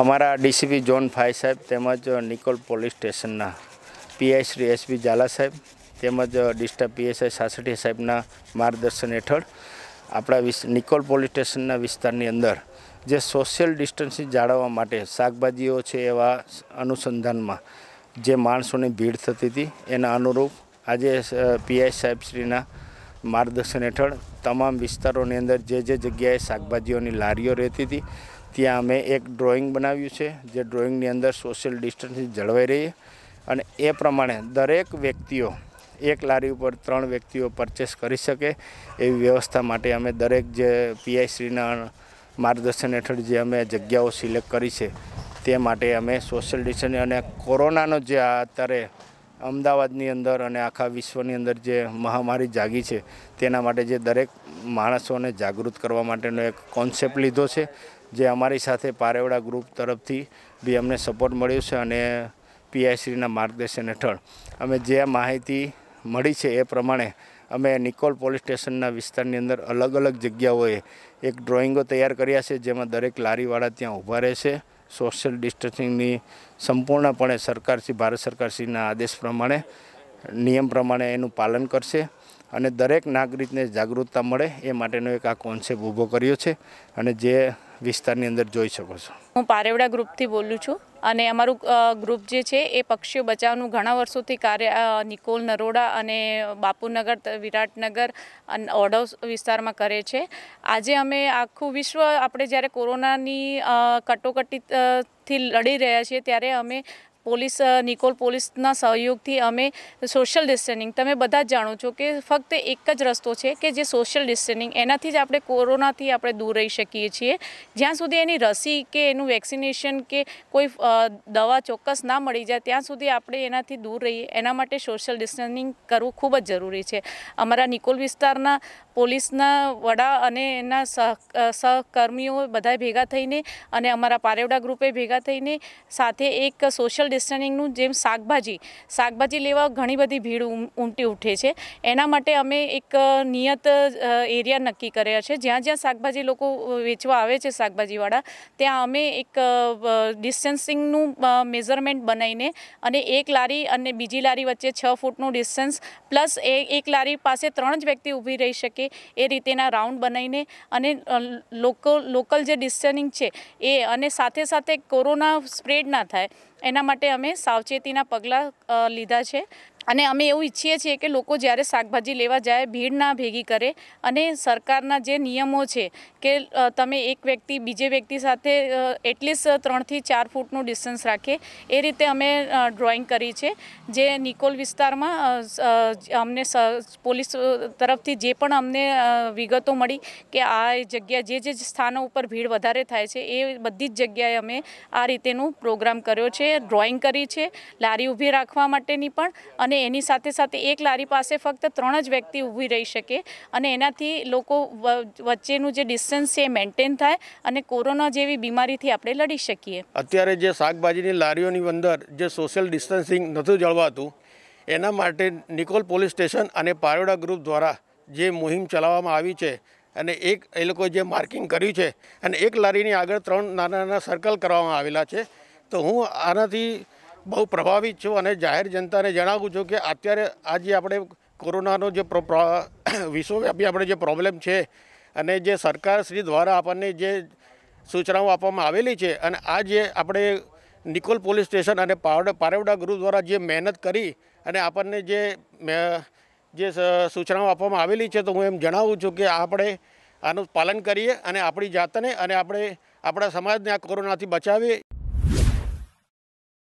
અમારા DCP John five સાહેબ તેમજ નિકોલ પોલીસ સ્ટેશનના પીઆઈ શ્રી એસબી ઝાલા સાહેબ તેમજ ડિસ્ટા પીએસઆઈ સાસઠી સાહેબના માર્ગદર્શન હેઠળ આપણા નિકોલ પોલીસ સ્ટેશનના વિસ્તારની અંદર જે સોશિયલ ડિસ્ટન્સિંગ જાળવવા માટે શાકભાજીઓ છે એવા અનુસંધાનમાં જે માણસોની ભીડ થતી હતી એના અનુરૂપ આજે પીઆઈ સાહેબશ્રીના માર્ગદર્શન હેઠળ તમામ વિસ્તારોની અંદર જે જે જગ્યાએ શાકભાજીઓની લારીઓ રહેતી હતી ત્યાં અમે એક ડ્રોઈંગ બનાવ્યું છે જે ડ્રોઈંગની અંદર સોશિયલ ડિસ્ટન્સિંગ જળવાઈ રહી અને એ પ્રમાણે દરેક વ્યક્તિઓ એક લારી ઉપર ત્રણ વ્યક્તિઓ પરચેસ કરી શકે એવી વ્યવસ્થા માટે અમે દરેક જે પીઆઈસીના માર્ગદર્શન હેઠળ જે અમે જગ્યાઓ સિલેક્ટ કરી છે તે માટે અમે સોશિયલ ડિસ્ટન્સિંગ અને કોરોનાનો જે અત્યારે અમદાવાદની અંદર અને આખા વિશ્વની અંદર જે મહામારી જાગી છે તેના માટે જે દરેક માણસોને જાગૃત કરવા માટેનો એક કોન્સેપ્ટ લીધો છે જે અમારી સાથે પારેવડા ગ્રુપ તરફથી બી અમને સપોર્ટ મળ્યો છે અને પીઆઈસીના માર્ગદર્શન હેઠળ અમે જે માહિતી મળી છે એ પ્રમાણે અમે નિકોલ પોલીસ સ્ટેશનના વિસ્તારની અંદર અલગ અલગ જગ્યાઓએ એક ડ્રોઈંગો તૈયાર કર્યા છે જેમાં દરેક લારીવાળા ત્યાં ઊભા રહેશે સોશિયલ ડિસ્ટન્સિંગની સંપૂર્ણપણે સરકારશ્રી ભારત સરકારશ્રીના આદેશ પ્રમાણે નિયમ પ્રમાણે એનું પાલન કરશે અને દરેક નાગરિકને જાગૃતતા મળે એ માટેનો એક આ કોન્સેપ્ટ ઊભો કર્યો છે અને જે વિસ્તારની અંદર જોઈ શકો છો હું પારેવડા ગ્રુપથી બોલું છું અને અમારું ગ્રુપ જે છે એ પક્ષીઓ બચાવવાનું ઘણા વર્ષોથી કાર્ય નિકોલ નરોડા અને બાપુનગર વિરાટનગર અને ઓઢવ વિસ્તારમાં કરે છે આજે અમે આખું વિશ્વ આપણે જ્યારે કોરોનાની કટોકટીથી લડી રહ્યા છીએ ત્યારે અમે પોલીસ નિકોલ પોલીસના સહયોગથી અમે સોશિયલ ડિસ્ટન્સિંગ તમે બધા જ જાણો છો કે ફક્ત એક જ રસ્તો છે કે જે સોશિયલ ડિસ્ટન્સિંગ એનાથી જ આપણે કોરોનાથી આપણે દૂર રહી શકીએ છીએ જ્યાં સુધી એની રસી કે એનું વેક્સિનેશન કે કોઈ દવા ચોક્કસ ના મળી જાય ત્યાં સુધી આપણે એનાથી દૂર રહીએ એના માટે સોશિયલ ડિસ્ટન્સિંગ કરવું ખૂબ જ જરૂરી છે અમારા નિકોલ વિસ્તારના પોલીસના વડા અને એના સહકર્મીઓ બધા ભેગા થઈને અને અમારા પારેવડા ગ્રુપે ભેગા થઈને સાથે એક સોશિયલ ડિસ્ટન્સિંગનું જેમ શાકભાજી શાકભાજી લેવા ઘણી બધી ભીડ ઉમટી ઉઠે છે એના માટે અમે એક નિયત એરિયા નક્કી કર્યા છે જ્યાં જ્યાં શાકભાજી લોકો વેચવા આવે છે શાકભાજીવાળા ત્યાં અમે એક ડિસ્ટન્સિંગનું મેઝરમેન્ટ બનાવીને અને એક લારી અને બીજી લારી વચ્ચે છ ફૂટનું ડિસ્ટન્સ પ્લસ એ એક લારી પાસે ત્રણ જ વ્યક્તિ ઊભી રહી શકે એ રીતેના રાઉન્ડ બનાવીને અને લોકો લોકલ જે ડિસ્ટન્સિંગ છે એ અને સાથે સાથે કોરોના સ્પ્રેડ ના થાય એના માટે અમે સાવચેતીના પગલાં લીધા છે અને અમે એવું ઈચ્છીએ છીએ કે લોકો જ્યારે શાકભાજી લેવા જાય ભીડ ના ભેગી કરે અને સરકારના જે નિયમો છે કે તમે એક વ્યક્તિ બીજે વ્યક્તિ સાથે એટલીસ્ટ ત્રણથી ચાર ફૂટનું ડિસ્ટન્સ રાખે એ રીતે અમે ડ્રોઈંગ કરી છે જે નિકોલ વિસ્તારમાં અમને પોલીસ તરફથી જે પણ અમને વિગતો મળી કે આ જગ્યા જે જે સ્થાનો ઉપર ભીડ વધારે થાય છે એ બધી જ જગ્યાએ અમે આ રીતેનું પ્રોગ્રામ કર્યો છે ડ્રોઈંગ કરી છે લારી ઊભી રાખવા માટેની પણ અને અને એની સાથે સાથે એક લારી પાસે ફક્ત ત્રણ જ વ્યક્તિ ઊભી રહી શકે અને એનાથી લોકો વચ્ચેનું જે ડિસ્ટન્સ છે એ મેન્ટેન થાય અને કોરોના જેવી બીમારીથી આપણે લડી શકીએ અત્યારે જે શાકભાજીની લારીઓની અંદર જે સોશિયલ ડિસ્ટન્સિંગ નથી જળવાતું એના માટે નિકોલ પોલીસ સ્ટેશન અને પારોડા ગ્રુપ દ્વારા જે મુહિમ ચલાવવામાં આવી છે અને એક એ લોકો જે માર્કિંગ કર્યું છે અને એક લારીની આગળ ત્રણ નાના નાના સર્કલ કરવામાં આવેલા છે તો હું આનાથી બહુ પ્રભાવિત છું અને જાહેર જનતાને જણાવું છું કે અત્યારે આજે આપણે કોરોનાનો જે વિશ્વવ્યાપી આપણે જે પ્રોબ્લેમ છે અને જે સરકારશ્રી દ્વારા આપણને જે સૂચનાઓ આપવામાં આવેલી છે અને આ જે આપણે નિકોલ પોલીસ સ્ટેશન અને પાવડા પારેવડા ગૃહ દ્વારા જે મહેનત કરી અને આપણને જે જે સૂચનાઓ આપવામાં આવેલી છે તો હું એમ જણાવું છું કે આપણે આનું પાલન કરીએ અને આપણી જાતને અને આપણે આપણા સમાજને આ કોરોનાથી બચાવીએ